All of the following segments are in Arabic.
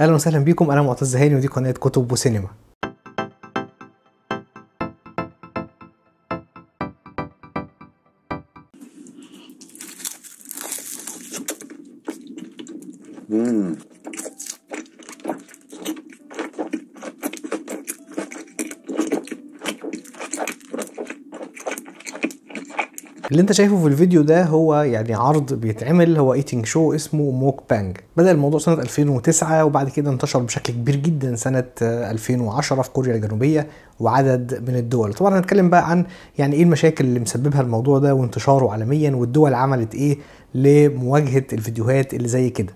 اهلا وسهلا بيكم انا معتز هاني ودي قناه كتب وسينما اللي انت شايفه في الفيديو ده هو يعني عرض بيتعمل هو ايتنج شو اسمه موك بانج بدا الموضوع سنه 2009 وبعد كده انتشر بشكل كبير جدا سنه 2010 في كوريا الجنوبيه وعدد من الدول طبعا هنتكلم بقى عن يعني ايه المشاكل اللي مسببها الموضوع ده وانتشاره عالميا والدول عملت ايه لمواجهه الفيديوهات اللي زي كده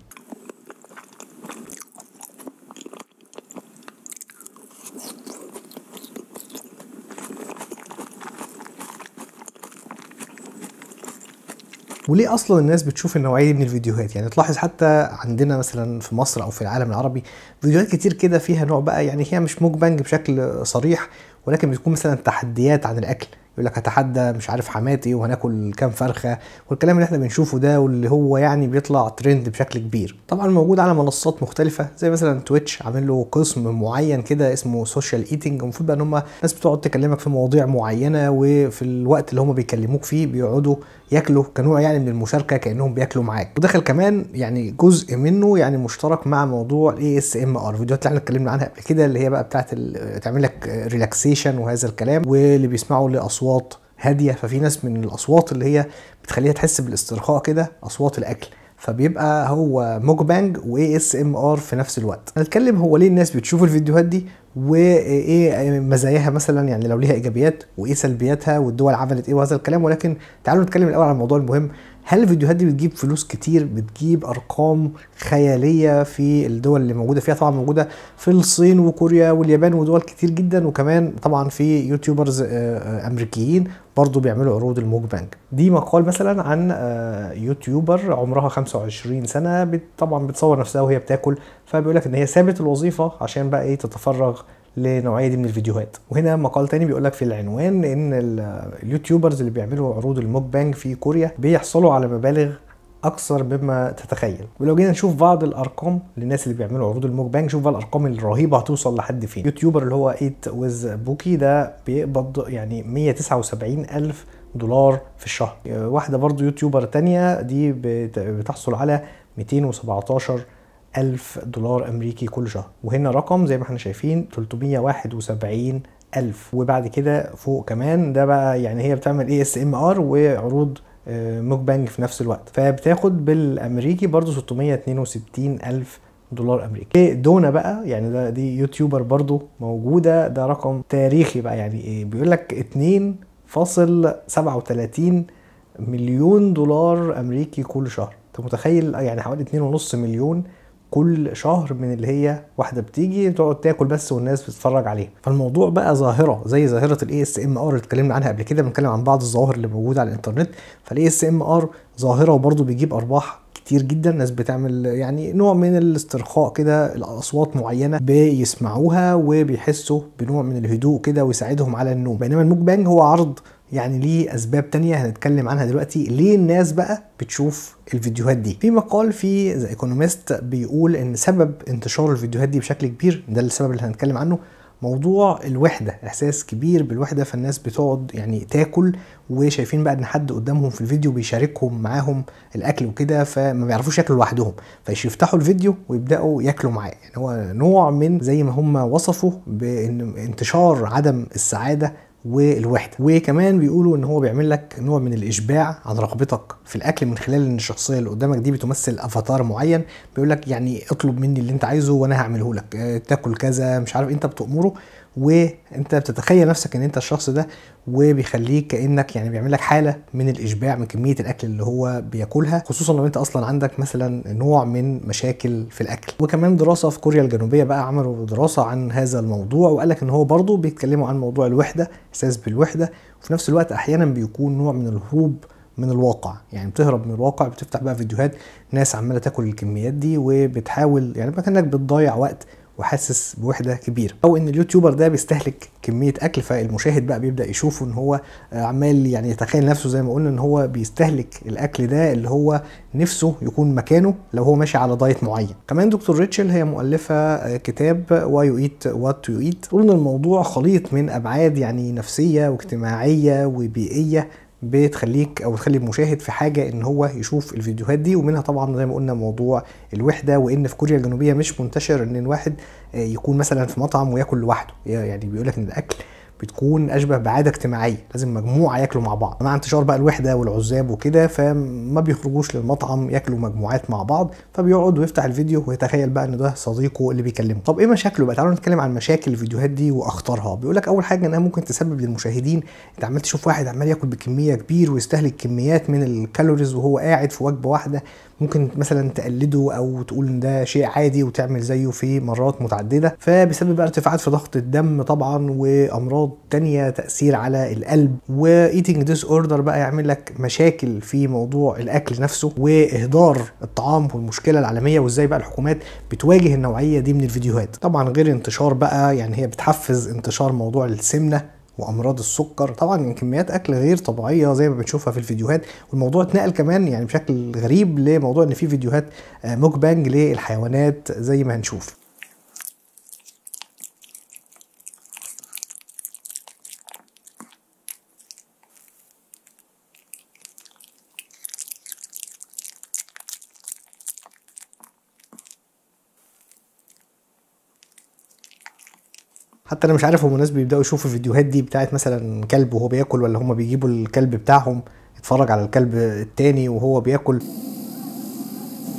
وليه اصلا الناس بتشوف النوعيه دي من الفيديوهات يعني تلاحظ حتى عندنا مثلا في مصر او في العالم العربي فيديوهات كتير كده فيها نوع بقى يعني هي مش موج بانج بشكل صريح ولكن بتكون مثلا تحديات عن الاكل يقول لك هتحدى مش عارف حماتي وهناكل كام فرخه والكلام اللي احنا بنشوفه ده واللي هو يعني بيطلع ترند بشكل كبير طبعا موجود على منصات مختلفه زي مثلا تويتش عامل له قسم معين كده اسمه سوشيال ايتنج المفروض بقى ان هم ناس بتقعد تكلمك في مواضيع معينه وفي الوقت اللي هم بيكلموك فيه بيقعدوا ياكلوا كنوع يعني من المشاركه كانهم بياكلوا معاك ودخل كمان يعني جزء منه يعني مشترك مع موضوع اي اس ام ار الفيديوهات اللي احنا اتكلمنا عنها قبل كده اللي هي بقى بتاعت تعمل لك ريلاكسيشن وهذا الكلام واللي بيسمعوا لاصوات اصوات هاديه ففي ناس من الاصوات اللي هي بتخليها تحس بالاسترخاء كده اصوات الاكل فبيبقى هو موك بانج واي اس ام ار في نفس الوقت هنتكلم هو ليه الناس بتشوف الفيديوهات دي وايه مزاياها مثلا يعني لو ليها ايجابيات وايه سلبياتها والدول عملت ايه وهذا الكلام ولكن تعالوا نتكلم الاول عن الموضوع المهم هل الفيديوهات دي بتجيب فلوس كتير بتجيب ارقام خياليه في الدول اللي موجوده فيها طبعا موجوده في الصين وكوريا واليابان ودول كتير جدا وكمان طبعا في يوتيوبرز آه، آه، امريكيين برضو بيعملوا عروض الموج بانك دي مقال مثلا عن آه، يوتيوبر عمرها 25 سنه طبعا بتصور نفسها وهي بتاكل فبيقول لك ان هي سابت الوظيفه عشان بقى ايه تتفرغ لنوعيه دي من الفيديوهات وهنا مقال تاني بيقول لك في العنوان ان اليوتيوبرز اللي بيعملوا عروض الموك بانج في كوريا بيحصلوا على مبالغ اكثر مما تتخيل ولو جينا نشوف بعض الارقام للناس اللي بيعملوا عروض الموك بانج شوف بقى الارقام الرهيبه هتوصل لحد فين يوتيوبر اللي هو ايت ويز بوكي ده بيقبض يعني 179 الف دولار في الشهر واحده برضو يوتيوبر تانية دي بتحصل على 217 ألف دولار أمريكي كل شهر وهنا رقم زي ما احنا شايفين 371 ألف وبعد كده فوق كمان ده بقى يعني هي بتعمل اي اس ام ار وعروض آه، موك بانج في نفس الوقت فبتاخد بالامريكي برضو 662 الف دولار امريكي إيه، دونا بقى يعني ده دي يوتيوبر برضو موجوده ده رقم تاريخي بقى يعني ايه بيقول لك 2.37 مليون دولار امريكي كل شهر انت متخيل يعني حوالي 2.5 مليون كل شهر من اللي هي واحده بتيجي تقعد تاكل بس والناس بتتفرج عليها فالموضوع بقى ظاهره زي ظاهره الاي اس ام ار اللي اتكلمنا عنها قبل كده بنتكلم عن بعض الظواهر اللي موجوده على الانترنت فالاي اس ام ار ظاهره وبرضه بيجيب ارباح كتير جدا ناس بتعمل يعني نوع من الاسترخاء كده الاصوات معينه بيسمعوها وبيحسوا بنوع من الهدوء كده ويساعدهم على النوم بينما الموك بانج هو عرض يعني ليه اسباب تانية هنتكلم عنها دلوقتي ليه الناس بقى بتشوف الفيديوهات دي في مقال في ذا ايكونوميست بيقول ان سبب انتشار الفيديوهات دي بشكل كبير ده السبب اللي هنتكلم عنه موضوع الوحده احساس كبير بالوحده فالناس بتقعد يعني تاكل وشايفين بقى ان حد قدامهم في الفيديو بيشاركهم معاهم الاكل وكده فما بيعرفوش ياكلوا لوحدهم فيفتحوا الفيديو ويبداوا ياكلوا معاه يعني هو نوع من زي ما هم وصفوا بان انتشار عدم السعاده والوحده وكمان بيقولوا ان هو بيعمل لك نوع من الاشباع عن رغبتك في الاكل من خلال ان الشخصيه اللي قدامك دي بتمثل افاتار معين بيقول لك يعني اطلب مني اللي انت عايزه وانا هعمله لك آه، تاكل كذا مش عارف انت بتامره وانت بتتخيل نفسك ان انت الشخص ده وبيخليك كانك يعني بيعمل لك حاله من الاشباع من كميه الاكل اللي هو بياكلها خصوصا لو انت اصلا عندك مثلا نوع من مشاكل في الاكل وكمان دراسه في كوريا الجنوبيه بقى عملوا دراسه عن هذا الموضوع وقال لك ان هو برضه بيتكلموا عن موضوع الوحده احساس بالوحده وفي نفس الوقت احيانا بيكون نوع من الهروب من الواقع يعني بتهرب من الواقع بتفتح بقى فيديوهات ناس عماله تاكل الكميات دي وبتحاول يعني كانك بتضيع وقت وحاسس بوحده كبيره او ان اليوتيوبر ده بيستهلك كميه اكل فالمشاهد بقى بيبدا يشوفه ان هو عمال يعني يتخيل نفسه زي ما قلنا ان هو بيستهلك الاكل ده اللي هو نفسه يكون مكانه لو هو ماشي على دايت معين كمان دكتور ريتشل هي مؤلفه آه، كتاب واي يو ايت وات تو ايت قلنا الموضوع خليط من ابعاد يعني نفسيه واجتماعيه وبيئيه بتخليك او تخلي المشاهد في حاجه ان هو يشوف الفيديوهات دي ومنها طبعا زي ما قلنا موضوع الوحده وان في كوريا الجنوبيه مش منتشر ان الواحد آه، يكون مثلا في مطعم وياكل لوحده يعني بيقول لك ان الاكل بتكون اشبه بعاده اجتماعيه لازم مجموعه ياكلوا مع بعض مع انتشار بقى الوحده والعزاب وكده فما بيخرجوش للمطعم ياكلوا مجموعات مع بعض فبيقعد ويفتح الفيديو ويتخيل بقى ان ده صديقه اللي بيكلمه طب ايه مشاكله بقى تعالوا نتكلم عن مشاكل الفيديوهات دي واخطارها بيقول لك اول حاجه انها ممكن تسبب للمشاهدين انت عمال تشوف واحد عمال ياكل بكميه كبير ويستهلك كميات من الكالوريز وهو قاعد في وجبه واحده ممكن مثلا تقلده او تقول ان ده شيء عادي وتعمل زيه في مرات متعدده فبسبب بقى ارتفاعات في ضغط الدم طبعا وامراض امراض تانية تاثير على القلب وايتنج ديس اوردر بقى يعمل لك مشاكل في موضوع الاكل نفسه واهدار الطعام والمشكله العالميه وازاي بقى الحكومات بتواجه النوعيه دي من الفيديوهات طبعا غير انتشار بقى يعني هي بتحفز انتشار موضوع السمنه وامراض السكر طبعا يعني كميات اكل غير طبيعيه زي ما بنشوفها في الفيديوهات والموضوع اتنقل كمان يعني بشكل غريب لموضوع ان في فيديوهات موك آه، بانج للحيوانات زي ما هنشوف حتى انا مش عارف هم الناس بيبداوا يشوفوا الفيديوهات دي بتاعت مثلا كلب وهو بياكل ولا هم بيجيبوا الكلب بتاعهم يتفرج على الكلب التاني وهو بياكل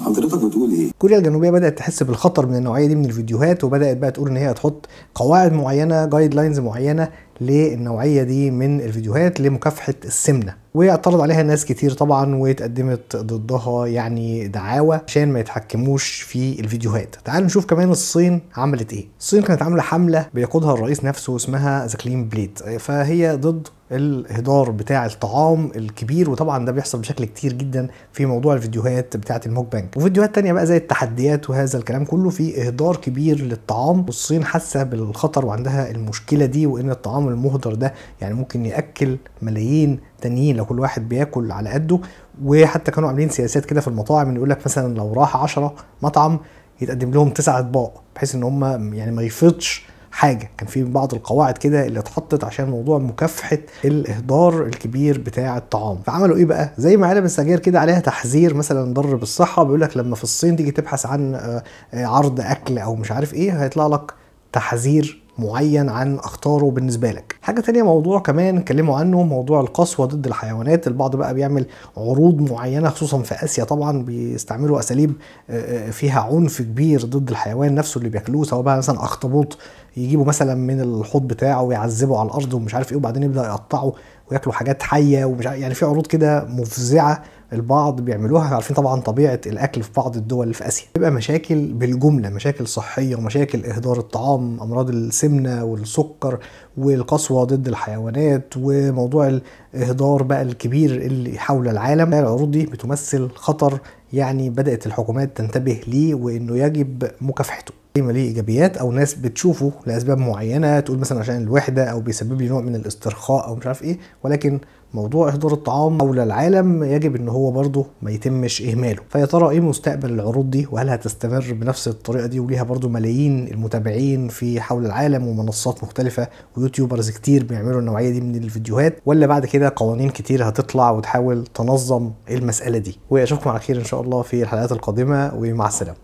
حضرتك بتقول ايه؟ كوريا الجنوبيه بدات تحس بالخطر من النوعيه دي من الفيديوهات وبدات بقى تقول ان هي هتحط قواعد معينه جايد لاينز معينه للنوعيه دي من الفيديوهات لمكافحه السمنه واعترض عليها ناس كتير طبعا واتقدمت ضدها يعني دعاوى عشان ما يتحكموش في الفيديوهات تعالوا نشوف كمان الصين عملت ايه الصين كانت عامله حمله بيقودها الرئيس نفسه اسمها ذا بليت بليد فهي ضد الهدار بتاع الطعام الكبير وطبعا ده بيحصل بشكل كتير جدا في موضوع الفيديوهات بتاعه الموك بانك وفيديوهات تانية بقى زي التحديات وهذا الكلام كله في اهدار كبير للطعام والصين حاسه بالخطر وعندها المشكله دي وان الطعام النظام المهدر ده يعني ممكن ياكل ملايين تانيين لو كل واحد بياكل على قده وحتى كانوا عاملين سياسات كده في المطاعم يقول لك مثلا لو راح 10 مطعم يتقدم لهم تسع اطباق بحيث ان هم يعني ما يفضش حاجه كان في بعض القواعد كده اللي اتحطت عشان موضوع مكافحه الاهدار الكبير بتاع الطعام فعملوا ايه بقى زي ما علب السجاير كده عليها تحذير مثلا ضر بالصحه بيقول لك لما في الصين تيجي تبحث عن آه، آه، عرض اكل او مش عارف ايه هيطلع لك تحذير معين عن اخطاره بالنسبه لك حاجه تانية موضوع كمان اتكلموا عنه موضوع القسوه ضد الحيوانات البعض بقى بيعمل عروض معينه خصوصا في اسيا طبعا بيستعملوا اساليب آه، آه، فيها عنف كبير ضد الحيوان نفسه اللي بياكلوه سواء بقى مثلا اخطبوط يجيبوا مثلا من الحوض بتاعه ويعذبه على الارض ومش عارف ايه وبعدين يبدا يقطعه وياكلوا حاجات حيه ومش يعني في عروض كده مفزعه البعض بيعملوها عارفين طبعا طبيعه الاكل في بعض الدول في اسيا بيبقى مشاكل بالجمله مشاكل صحيه ومشاكل اهدار الطعام امراض السمنه والسكر والقسوه ضد الحيوانات وموضوع الاهدار بقى الكبير اللي حول العالم العروض دي بتمثل خطر يعني بدات الحكومات تنتبه ليه وانه يجب مكافحته قيمه ليه ايجابيات او ناس بتشوفه لاسباب معينه تقول مثلا عشان الوحده او بيسبب لي نوع من الاسترخاء او مش عارف ايه ولكن موضوع احضار الطعام حول العالم يجب ان هو برضه ما يتمش اهماله فيا ترى ايه مستقبل العروض دي وهل هتستمر بنفس الطريقه دي وليها برضه ملايين المتابعين في حول العالم ومنصات مختلفه ويوتيوبرز كتير بيعملوا النوعيه دي من الفيديوهات ولا بعد كده قوانين كتير هتطلع وتحاول تنظم إيه المساله دي واشوفكم على خير ان شاء الله في الحلقات القادمه ومع السلامه